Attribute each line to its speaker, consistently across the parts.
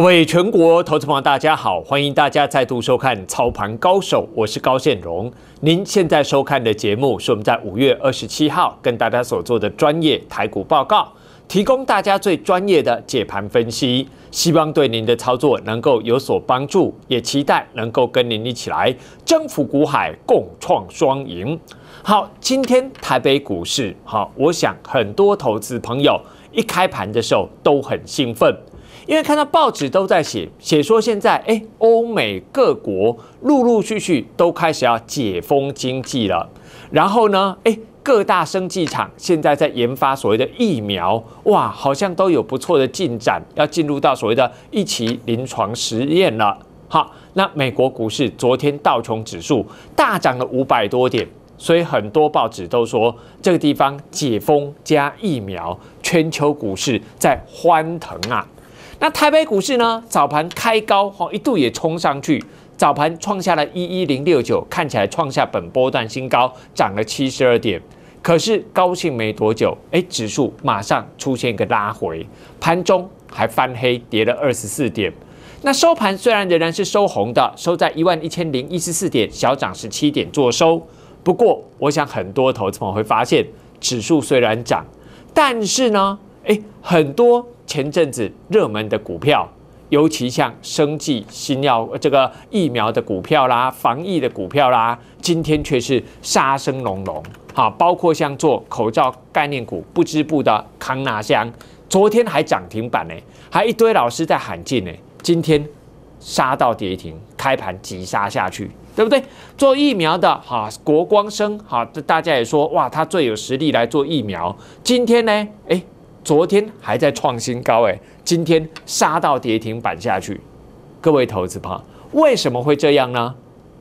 Speaker 1: 各位全国投资朋友，大家好！欢迎大家再度收看《操盘高手》，我是高建荣。您现在收看的节目是我们在五月二十七号跟大家所做的专业台股报告，提供大家最专业的解盘分析，希望对您的操作能够有所帮助，也期待能够跟您一起来征服股海，共创双赢。好，今天台北股市，好，我想很多投资朋友一开盘的时候都很兴奋。因为看到报纸都在写，写说现在哎，欧美各国陆陆续续都开始要解封经济了。然后呢，哎，各大生技厂现在在研发所谓的疫苗，哇，好像都有不错的进展，要进入到所谓的一期临床实验了。好，那美国股市昨天道琼指数大涨了五百多点，所以很多报纸都说这个地方解封加疫苗，全球股市在欢腾啊。那台北股市呢？早盘开高，哈，一度也冲上去，早盘创下了一一零六九，看起来创下本波段新高，涨了七十二点。可是高兴没多久，哎，指数马上出现一个拉回，盘中还翻黑，跌了二十四点。那收盘虽然仍然是收红的，收在一万一千零一十四点，小涨十七点做收。不过，我想很多投资友会发现，指数虽然涨，但是呢，哎，很多。前阵子热门的股票，尤其像生技、新药、这个疫苗的股票啦，防疫的股票啦，今天却是杀声隆隆。哈，包括像做口罩概念股、不织布的康纳香，昨天还涨停板呢，还一堆老师在喊进呢，今天杀到跌停，开盘急杀下去，对不对？做疫苗的哈，国光生，哈，这大家也说哇，他最有实力来做疫苗，今天呢，哎。昨天还在创新高哎，今天杀到跌停板下去。各位投资朋友，为什么会这样呢？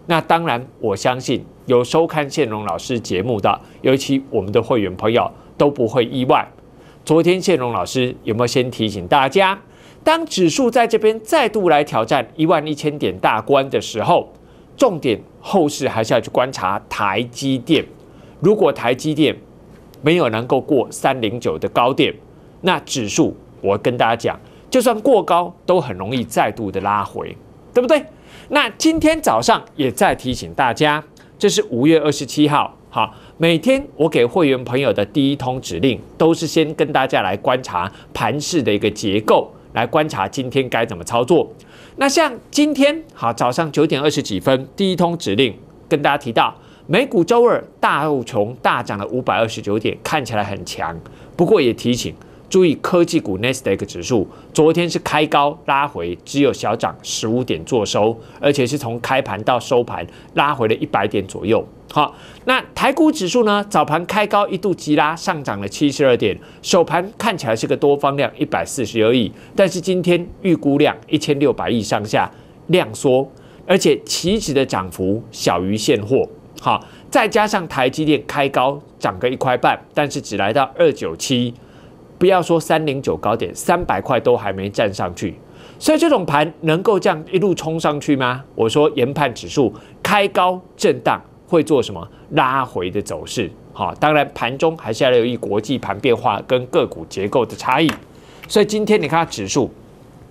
Speaker 1: 那当然，我相信有收看谢荣老师节目的，尤其我们的会员朋友都不会意外。昨天谢荣老师有没有先提醒大家，当指数在这边再度来挑战一万一千点大关的时候，重点后市还是要去观察台积电。如果台积电没有能够过三零九的高点，那指数，我跟大家讲，就算过高，都很容易再度的拉回，对不对？那今天早上也再提醒大家，这是五月二十七号，好，每天我给会员朋友的第一通指令，都是先跟大家来观察盘势的一个结构，来观察今天该怎么操作。那像今天好，早上九点二十几分第一通指令跟大家提到，美股周二大陆重大涨了五百二十九点，看起来很强，不过也提醒。注意科技股 Nasdaq 指数，昨天是开高拉回，只有小涨十五点做收，而且是从开盘到收盘拉回了一百点左右。好，那台股指数呢？早盘开高一度急拉，上涨了七十二点。首盘看起来是个多方量一百四十二亿，但是今天预估量一千六百亿上下，量缩，而且期指的涨幅小于现货。好，再加上台积电开高涨个一块半，但是只来到二九七。不要说三零九高点，三百块都还没站上去，所以这种盘能够这样一路冲上去吗？我说研判指数开高震荡会做什么拉回的走势？好，当然盘中还是要留意国际盘变化跟个股结构的差异。所以今天你看指数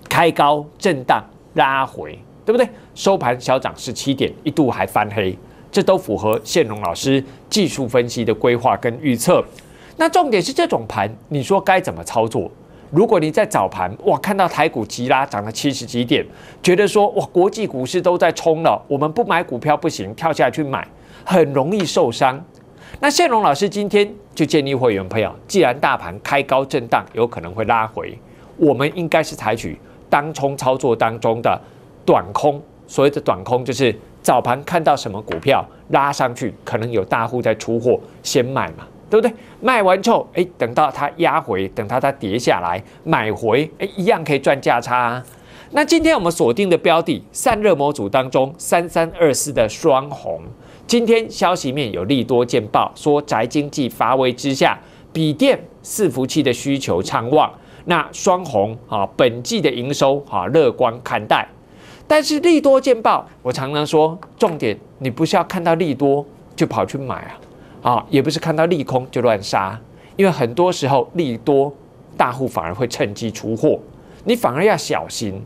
Speaker 1: 开高震荡拉回，对不对？收盘小涨十七点，一度还翻黑，这都符合谢龙老师技术分析的规划跟预测。那重点是这种盘，你说该怎么操作？如果你在早盘哇看到台股急拉涨了七十几点，觉得说哇国际股市都在冲了，我们不买股票不行，跳下去买很容易受伤。那谢龙老师今天就建议会员朋友，既然大盘开高震荡，有可能会拉回，我们应该是采取当冲操作当中的短空，所谓的短空就是早盘看到什么股票拉上去，可能有大户在出货，先买嘛。对不对？卖完之后，哎，等到它压回，等到它跌下来买回，哎，一样可以赚价差啊。那今天我们锁定的标的，散热模组当中三三二四的双红，今天消息面有利多见报，说宅经济乏威之下，笔电、伺服器的需求畅旺，那双红啊，本季的营收啊，乐观看待。但是利多见报，我常常说，重点你不是要看到利多就跑去买啊。啊，也不是看到利空就乱杀，因为很多时候利多大户反而会趁机出货，你反而要小心。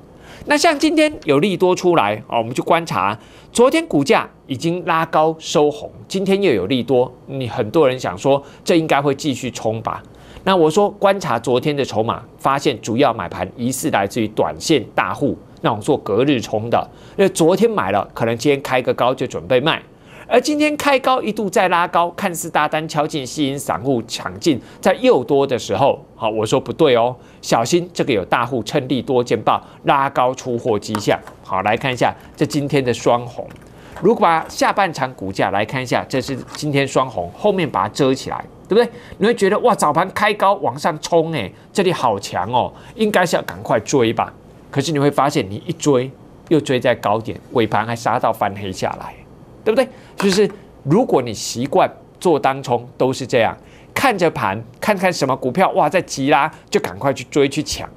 Speaker 1: 那像今天有利多出来啊，我们就观察，昨天股价已经拉高收红，今天又有利多，你很多人想说这应该会继续冲吧？那我说观察昨天的筹码，发现主要买盘疑似来自于短线大户那种做隔日冲的，因为昨天买了，可能今天开个高就准备卖。而今天开高一度再拉高，看似大单敲进吸引散户抢进，在又多的时候，好，我说不对哦，小心这个有大户趁利多见报拉高出货迹象。好，来看一下这今天的双红，如果把下半场股价来看一下，这是今天双红后面把它遮起来，对不对？你会觉得哇，早盘开高往上冲，哎，这里好强哦，应该是要赶快追吧。可是你会发现，你一追又追在高点，尾盘还杀到翻黑下来。对不对？就是如果你习惯做当冲，都是这样，看着盘，看看什么股票哇在急啦，就赶快去追去抢。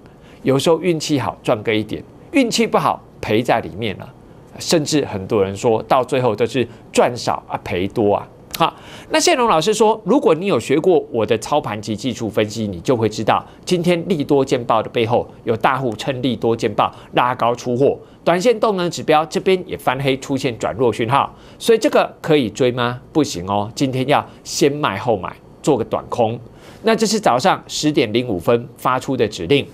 Speaker 1: 有时候运气好赚个一点，运气不好赔在里面了，甚至很多人说到最后都是赚少啊赔多啊。好，那谢龙老师说，如果你有学过我的操盘及技术分析，你就会知道，今天利多见报的背后有大户趁利多见报拉高出货，短线动能指标这边也翻黑出现转弱讯号，所以这个可以追吗？不行哦，今天要先卖后买，做个短空。那这是早上十点零五分发出的指令，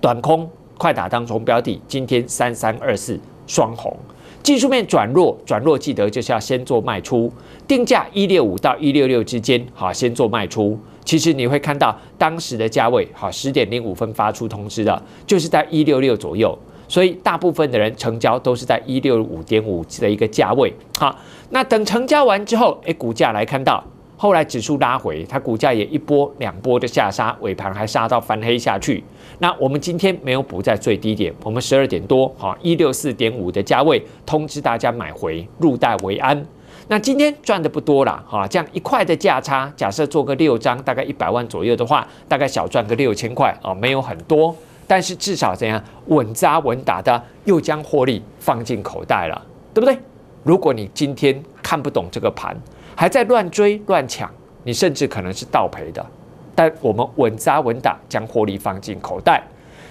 Speaker 1: 短空快打当中标的，今天三三二四双红。技术面转弱，转弱记得就是要先做卖出，定价一六五到一六六之间，好，先做卖出。其实你会看到当时的价位，好，十点零五分发出通知的，就是在一六六左右，所以大部分的人成交都是在一六五点五的一个价位，好，那等成交完之后，哎，股价来看到。后来指数拉回，它股价也一波两波的下杀，尾盘还杀到翻黑下去。那我们今天没有补在最低点，我们十二点多，哈一六四点五的价位通知大家买回，入袋为安。那今天赚的不多啦，哈，这样一块的价差，假设做个六张，大概一百万左右的话，大概小赚个六千块，啊，没有很多，但是至少怎样稳扎稳打的又将获利放进口袋了，对不对？如果你今天看不懂这个盘，还在乱追乱抢，你甚至可能是倒赔的。但我们稳扎稳打，将获利放进口袋。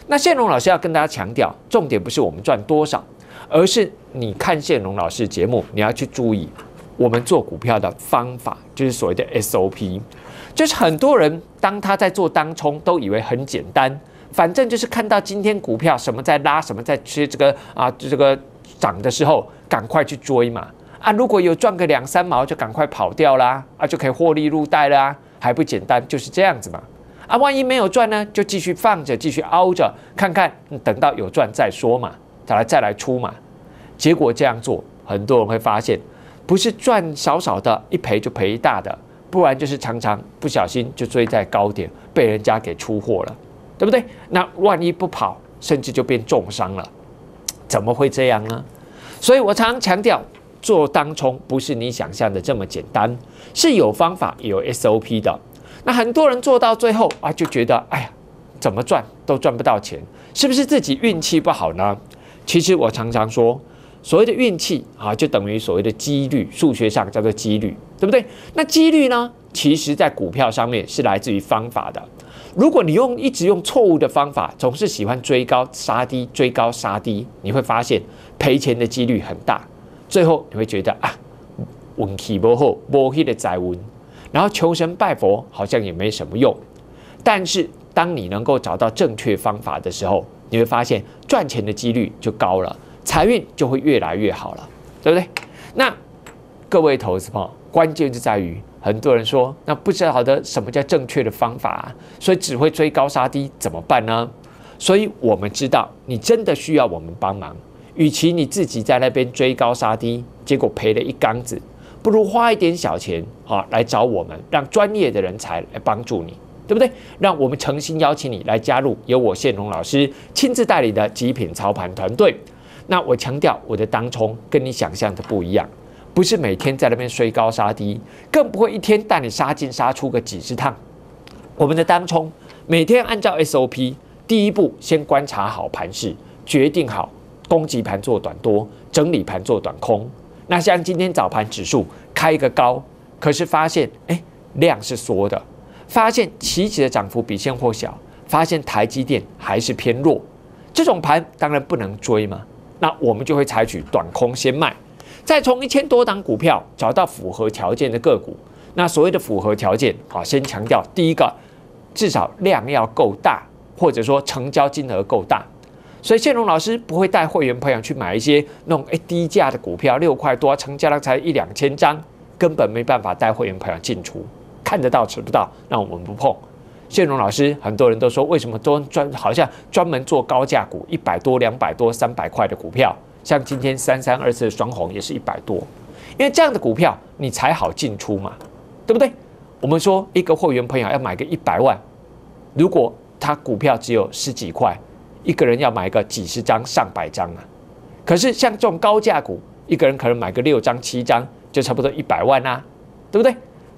Speaker 1: 那谢龙老师要跟大家强调，重点不是我们赚多少，而是你看谢龙老师节目，你要去注意我们做股票的方法，就是所谓的 SOP。就是很多人当他在做当冲，都以为很简单，反正就是看到今天股票什么在拉，什么在吃这个啊这个涨的时候，赶快去追嘛。啊，如果有赚个两三毛，就赶快跑掉啦，啊，就可以获利入袋啦，还不简单，就是这样子嘛。啊，万一没有赚呢，就继续放着，继续熬着，看看，等到有赚再说嘛，再来再来出嘛。结果这样做，很多人会发现，不是赚少少的，一赔就赔大的，不然就是常常不小心就追在高点被人家给出货了，对不对？那万一不跑，甚至就变重伤了，怎么会这样呢？所以我常常强调。做当冲不是你想象的这么简单，是有方法、有 SOP 的。那很多人做到最后啊，就觉得哎呀，怎么赚都赚不到钱，是不是自己运气不好呢？其实我常常说，所谓的运气啊，就等于所谓的几率，数学上叫做几率，对不对？那几率呢，其实在股票上面是来自于方法的。如果你用一直用错误的方法，总是喜欢追高杀低、追高杀低，你会发现赔钱的几率很大。最后你会觉得啊，运气不好，不黑的财运，然后求神拜佛好像也没什么用。但是当你能够找到正确方法的时候，你会发现赚钱的几率就高了，财运就会越来越好了，对不对？那各位投资朋友，关键就在于很多人说那不知道的什么叫正确的方法，所以只会追高杀低怎么办呢？所以我们知道你真的需要我们帮忙。与其你自己在那边追高杀低，结果赔了一缸子，不如花一点小钱啊来找我们，让专业的人才来帮助你，对不对？让我们诚心邀请你来加入由我谢龙老师亲自代理的极品操盘团队。那我强调，我的当冲跟你想象的不一样，不是每天在那边追高杀低，更不会一天带你杀进杀出个几十趟。我们的当冲每天按照 SOP，第一步先观察好盘势，决定好。供给盘做短多，整理盘做短空。那像今天早盘指数开一个高，可是发现哎量是缩的，发现起起的涨幅比现货小，发现台积电还是偏弱。这种盘当然不能追嘛，那我们就会采取短空先卖，再从一千多档股票找到符合条件的个股。那所谓的符合条件啊，先强调第一个，至少量要够大，或者说成交金额够大。所以谢荣老师不会带会员朋友去买一些那种诶低价的股票，六块多成交量才一两千张，根本没办法带会员朋友进出，看得到吃不到，那我们不碰。谢荣老师很多人都说，为什么专专好像专门做高价股，一百多、两百多、三百块的股票，像今天三三二四双红也是一百多，因为这样的股票你才好进出嘛，对不对？我们说一个会员朋友要买个一百万，如果他股票只有十几块。一个人要买个几十张、上百张啊，可是像这种高价股，一个人可能买个六张、七张，就差不多一百万啊，对不对？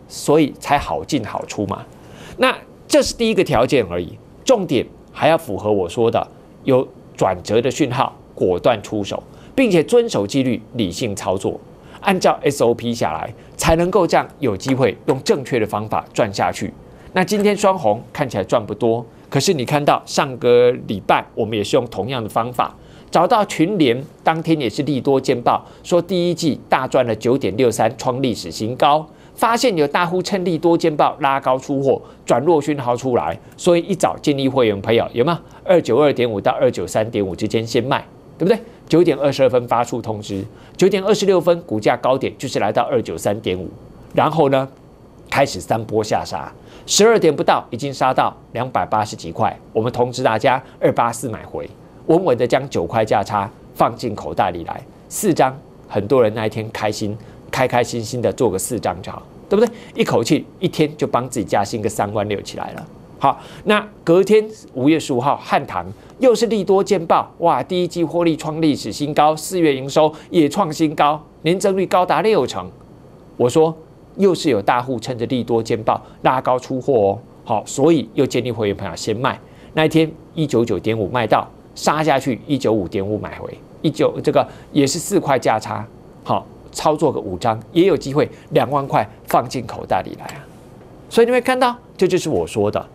Speaker 1: 所以才好进好出嘛。那这是第一个条件而已，重点还要符合我说的有转折的讯号，果断出手，并且遵守纪律、理性操作，按照 SOP 下来，才能够这样有机会用正确的方法赚下去。那今天双红看起来赚不多。可是你看到上个礼拜，我们也是用同样的方法找到群联，当天也是利多见报，说第一季大赚了九点六三，创历史新高。发现有大户趁利多见报拉高出货，转弱讯号出来，所以一早建议会员朋友，有吗？二九二点五到二九三点五之间先卖，对不对？九点二十二分发出通知，九点二十六分股价高点就是来到二九三点五，然后呢？开始三波下杀，十二点不到已经杀到两百八十几块。我们通知大家二八四买回，稳稳的将九块价差放进口袋里来。四张，很多人那一天开心，开开心心的做个四张就好，对不对？一口气一天就帮自己加薪个三万六起来了。好，那隔天五月十五号，汉唐又是利多见报，哇，第一季获利创历史新高，四月营收也创新高，年增率高达六成。我说。又是有大户趁着利多见报拉高出货哦，好，所以又建议会员朋友先卖。那一天一九九点五卖到杀下去一九五点五买回，一九这个也是四块价差，好操作个五张也有机会两万块放进口袋里来啊。所以你会看到，这就是我说的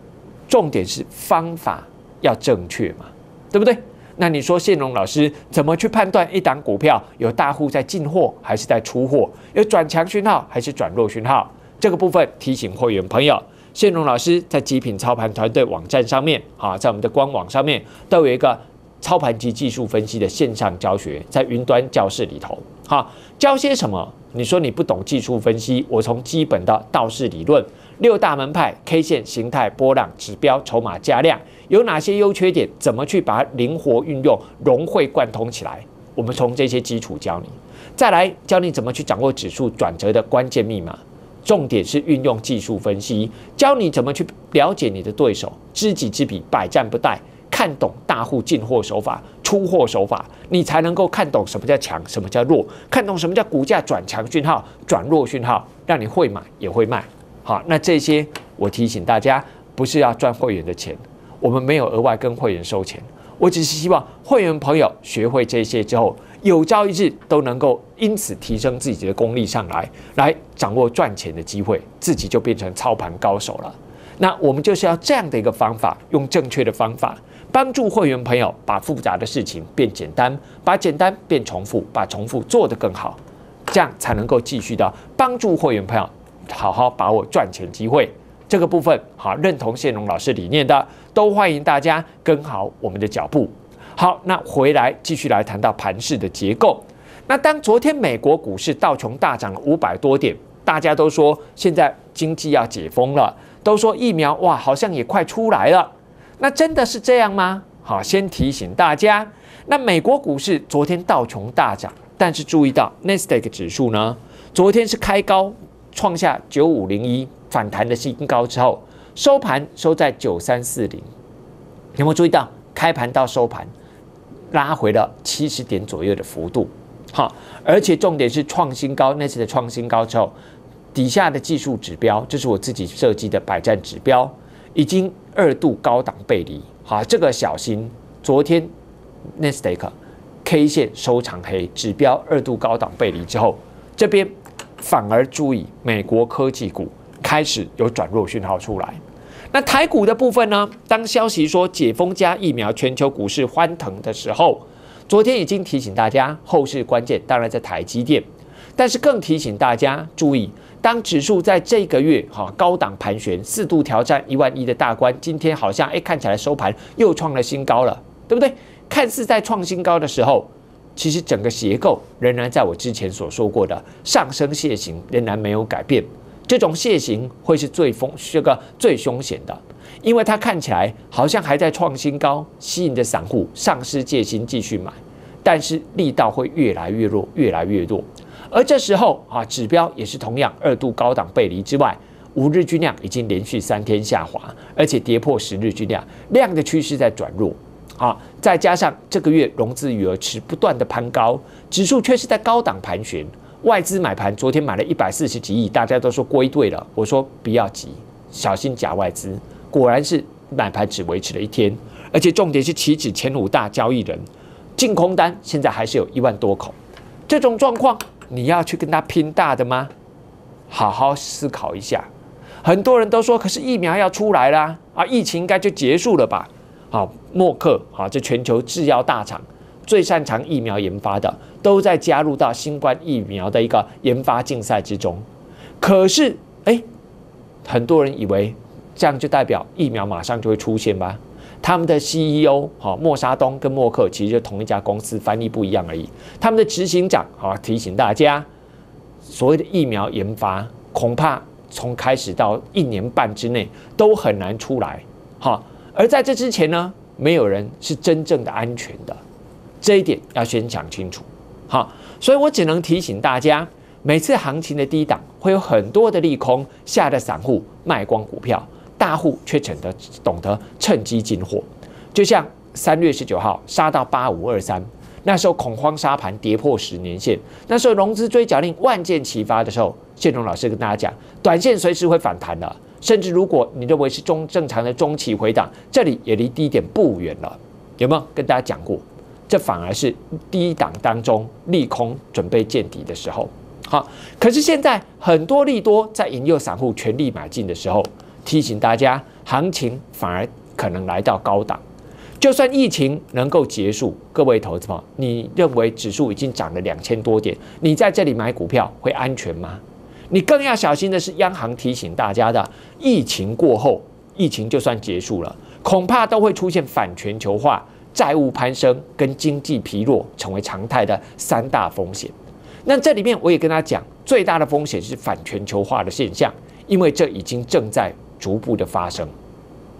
Speaker 1: 重点是方法要正确嘛，对不对？那你说，信荣老师怎么去判断一档股票有大户在进货还是在出货？有转强讯号还是转弱讯号？这个部分提醒会员朋友，信荣老师在极品操盘团队网站上面啊，在我们的官网上面都有一个操盘及技术分析的线上教学，在云端教室里头哈，教些什么？你说你不懂技术分析，我从基本的道氏理论。六大门派、K 线形态、波浪指标、筹码加量，有哪些优缺点？怎么去把它灵活运用、融会贯通起来？我们从这些基础教你，再来教你怎么去掌握指数转折的关键密码。重点是运用技术分析，教你怎么去了解你的对手，知己知彼，百战不殆。看懂大户进货手法、出货手法，你才能够看懂什么叫强，什么叫弱，看懂什么叫股价转强讯号、转弱讯号，让你会买也会卖。好，那这些我提醒大家，不是要赚会员的钱，我们没有额外跟会员收钱。我只是希望会员朋友学会这些之后，有朝一日都能够因此提升自己的功力上来，来掌握赚钱的机会，自己就变成操盘高手了。那我们就是要这样的一个方法，用正确的方法帮助会员朋友把复杂的事情变简单，把简单变重复，把重复做得更好，这样才能够继续的帮助会员朋友。好好把握赚钱机会这个部分，好认同谢龙老师理念的，都欢迎大家跟好我们的脚步。好，那回来继续来谈到盘市的结构。那当昨天美国股市道琼大涨了五百多点，大家都说现在经济要解封了，都说疫苗哇好像也快出来了。那真的是这样吗？好，先提醒大家，那美国股市昨天道琼大涨，但是注意到 n s t 达克指数呢，昨天是开高。创下九五零一反弹的新高之后，收盘收在九三四零，有没有注意到开盘到收盘拉回了七十点左右的幅度？好，而且重点是创新高，那次的创新高之后，底下的技术指标，这是我自己设计的百战指标，已经二度高档背离。好，这个小心，昨天 n e s t e q k K 线收长黑，指标二度高档背离之后，这边。反而注意美国科技股开始有转弱讯号出来。那台股的部分呢？当消息说解封加疫苗，全球股市欢腾的时候，昨天已经提醒大家，后市关键当然在台积电，但是更提醒大家注意，当指数在这个月哈高档盘旋，四度挑战一万一的大关，今天好像哎看起来收盘又创了新高了，对不对？看似在创新高的时候。其实整个结构仍然在我之前所说过的上升楔形仍然没有改变，这种楔形会是最风这个最凶险的，因为它看起来好像还在创新高，吸引着散户丧失戒心继续买，但是力道会越来越弱，越来越弱。而这时候啊，指标也是同样二度高档背离之外，五日均量已经连续三天下滑，而且跌破十日均量，量的趋势在转弱。啊！再加上这个月融资余额持不断的攀高，指数却是在高档盘旋。外资买盘昨天买了一百四十几亿，大家都说归队了。我说不要急，小心假外资。果然是买盘只维持了一天，而且重点是起止前五大交易人净空单现在还是有一万多口。这种状况，你要去跟他拼大的吗？好好思考一下。很多人都说，可是疫苗要出来啦，啊，疫情应该就结束了吧？好，默克好，这全球制药大厂最擅长疫苗研发的，都在加入到新冠疫苗的一个研发竞赛之中。可是，哎，很多人以为这样就代表疫苗马上就会出现吧？他们的 CEO 好，默沙东跟默克其实就同一家公司，翻译不一样而已。他们的执行长好提醒大家，所谓的疫苗研发，恐怕从开始到一年半之内都很难出来。好。而在这之前呢，没有人是真正的安全的，这一点要先讲清楚。好，所以我只能提醒大家，每次行情的低档会有很多的利空，吓得散户卖光股票，大户却懂得懂得趁机进货。就像三月十九号杀到八五二三，那时候恐慌杀盘跌破十年线，那时候融资追缴令万箭齐发的时候，建隆老师跟大家讲，短线随时会反弹的。甚至如果你认为是中正常的中期回档，这里也离低点不远了，有没有跟大家讲过？这反而是低档当中利空准备见底的时候。好，可是现在很多利多在引诱散户全力买进的时候，提醒大家，行情反而可能来到高档。就算疫情能够结束，各位投资朋友，你认为指数已经涨了两千多点，你在这里买股票会安全吗？你更要小心的是，央行提醒大家的：疫情过后，疫情就算结束了，恐怕都会出现反全球化、债务攀升跟经济疲弱成为常态的三大风险。那这里面，我也跟他讲，最大的风险是反全球化的现象，因为这已经正在逐步的发生，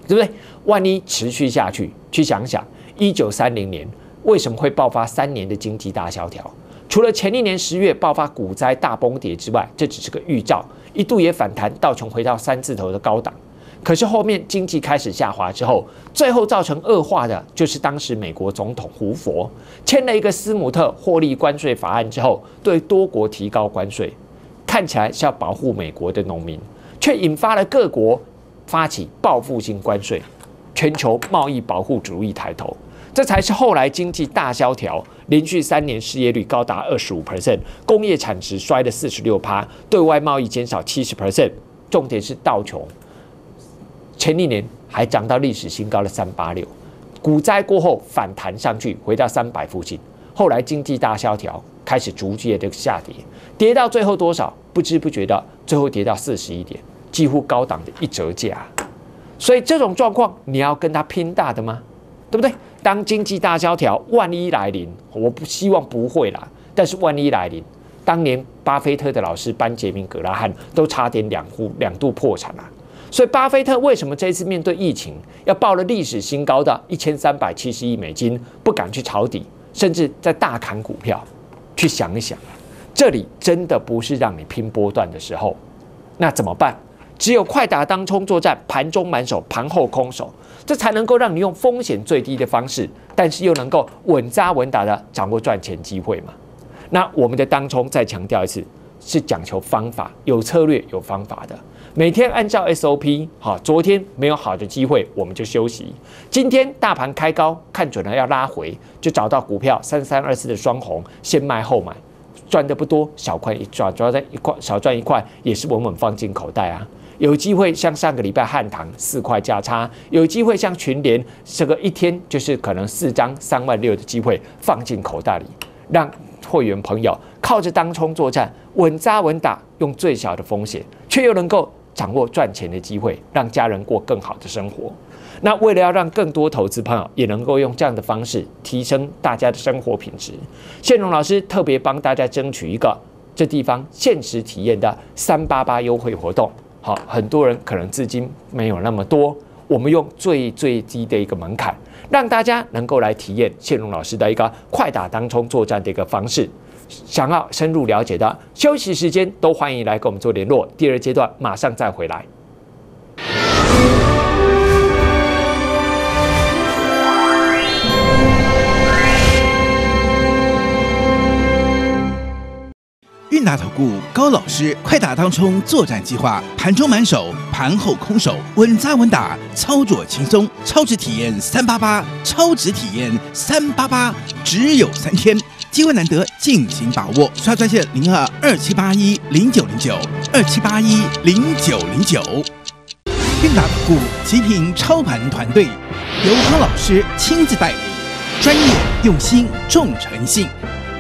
Speaker 1: 对不对？万一持续下去，去想想一九三零年为什么会爆发三年的经济大萧条？除了前一年十月爆发股灾大崩跌之外，这只是个预兆，一度也反弹，到琼回到三字头的高档。可是后面经济开始下滑之后，最后造成恶化的，就是当时美国总统胡佛签了一个斯姆特获利关税法案之后，对多国提高关税，看起来是要保护美国的农民，却引发了各国发起报复性关税，全球贸易保护主义抬头。这才是后来经济大萧条，连续三年失业率高达二十五 percent，工业产值衰了四十六趴，对外贸易减少七十 percent，重点是道琼，前一年还涨到历史新高了三八六，股灾过后反弹上去，回到三百附近，后来经济大萧条开始逐渐的下跌，跌到最后多少？不知不觉的，最后跌到四十一点，几乎高档的一折价。所以这种状况，你要跟他拼大的吗？对不对？当经济大萧条万一来临，我不希望不会啦。但是万一来临，当年巴菲特的老师班杰明·格拉汉都差点两户两度破产了。所以，巴菲特为什么这一次面对疫情要报了历史新高的一千三百七十亿美金，不敢去抄底，甚至在大砍股票？去想一想，这里真的不是让你拼波段的时候。那怎么办？只有快打当冲作战，盘中满手，盘后空手。这才能够让你用风险最低的方式，但是又能够稳扎稳打的掌握赚钱机会嘛？那我们的当冲再强调一次，是讲求方法，有策略、有方法的，每天按照 SOP。好，昨天没有好的机会，我们就休息。今天大盘开高，看准了要拉回，就找到股票三三二四的双红，先卖后买，赚的不多，小块一赚，在一块，少赚一块也是稳稳放进口袋啊。有机会像上个礼拜汉唐四块价差，有机会像群联这个一天就是可能四张三万六的机会放进口袋里，让会员朋友靠着当冲作战稳扎稳打，用最小的风险却又能够掌握赚钱的机会，让家人过更好的生活。那为了要让更多投资朋友也能够用这样的方式提升大家的生活品质，谢荣老师特别帮大家争取一个这地方限时体验的三八八优惠活动。好，很多人可能资金没有那么多，我们用最最低的一个门槛，让大家能够来体验谢龙老师的一个快打当冲作战的一个方式。想要深入了解的，休息时间都欢迎来跟我们做联络。第二阶段马上再回来。
Speaker 2: 达投顾高老师快打当冲作战计划，盘中满手，盘后空手，稳扎稳打，操作轻松，超值体验三八八，超值体验三八八，只有三天，机会难得，尽情把握，刷专线零二二七八一零九零九二七八一零九零九。达投顾极品操盘团队，由高老师亲自带领，专业用心重诚信。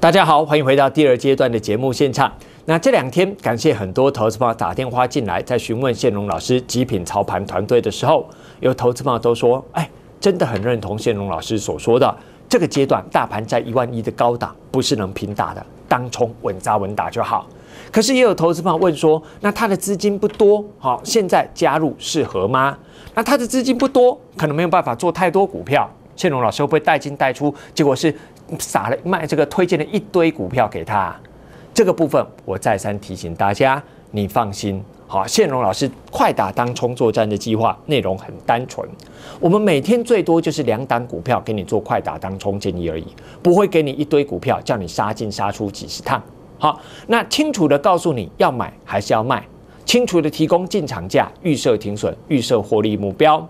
Speaker 1: 大家好，欢迎回到第二阶段的节目现场。那这两天，感谢很多投资朋友打电话进来，在询问谢龙老师极品操盘团队的时候，有投资朋友都说：“哎，真的很认同谢龙老师所说的，这个阶段大盘在一万一的高档，不是能拼打的，当冲稳扎稳打就好。”可是也有投资朋友问说：“那他的资金不多，好，现在加入适合吗？那他的资金不多，可能没有办法做太多股票。谢龙老师会带进带出，结果是。”撒了卖这个推荐了一堆股票给他，这个部分我再三提醒大家，你放心。好，谢荣老师快打当冲作战的计划内容很单纯，我们每天最多就是两档股票给你做快打当冲建议而已，不会给你一堆股票叫你杀进杀出几十趟。好，那清楚的告诉你要买还是要卖，清楚的提供进场价、预设停损、预设获利目标。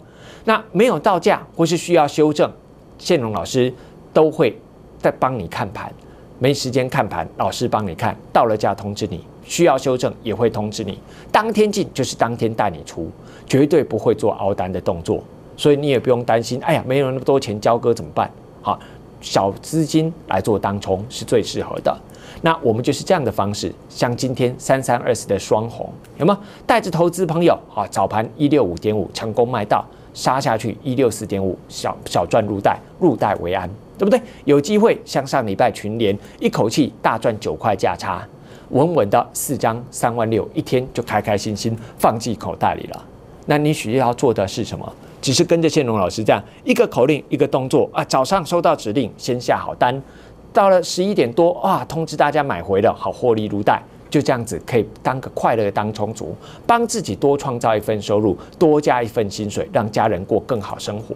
Speaker 1: 那没有到价或是需要修正，谢荣老师都会。在帮你看盘，没时间看盘，老师帮你看，到了价通知你，需要修正也会通知你，当天进就是当天带你出，绝对不会做熬单的动作，所以你也不用担心，哎呀，没有那么多钱交割怎么办？好，小资金来做当冲是最适合的。那我们就是这样的方式，像今天三三二四的双红，有吗？带着投资朋友，啊，早盘一六五点五成功卖到杀下去一六四点五，小小赚入袋，入袋为安。对不对？有机会像上礼拜群联，一口气大赚九块价差，稳稳的四张三万六，一天就开开心心放进口袋里了。那你需要做的是什么？只是跟着谢龙老师这样一个口令，一个动作啊。早上收到指令，先下好单，到了十一点多啊，通知大家买回了，好获利如带，就这样子可以当个快乐当充足，帮自己多创造一份收入，多加一份薪水，让家人过更好生活。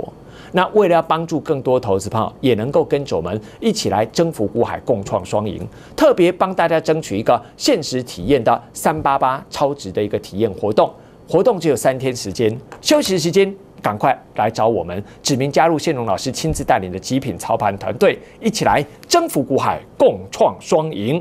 Speaker 1: 那为了要帮助更多投资朋友也能够跟我们一起来征服股海，共创双赢，特别帮大家争取一个限时体验的三八八超值的一个体验活动，活动只有三天时间，休息时间赶快来找我们，指名加入谢龙老师亲自带领的极品操盘团队，一起来征服股海，共创双赢。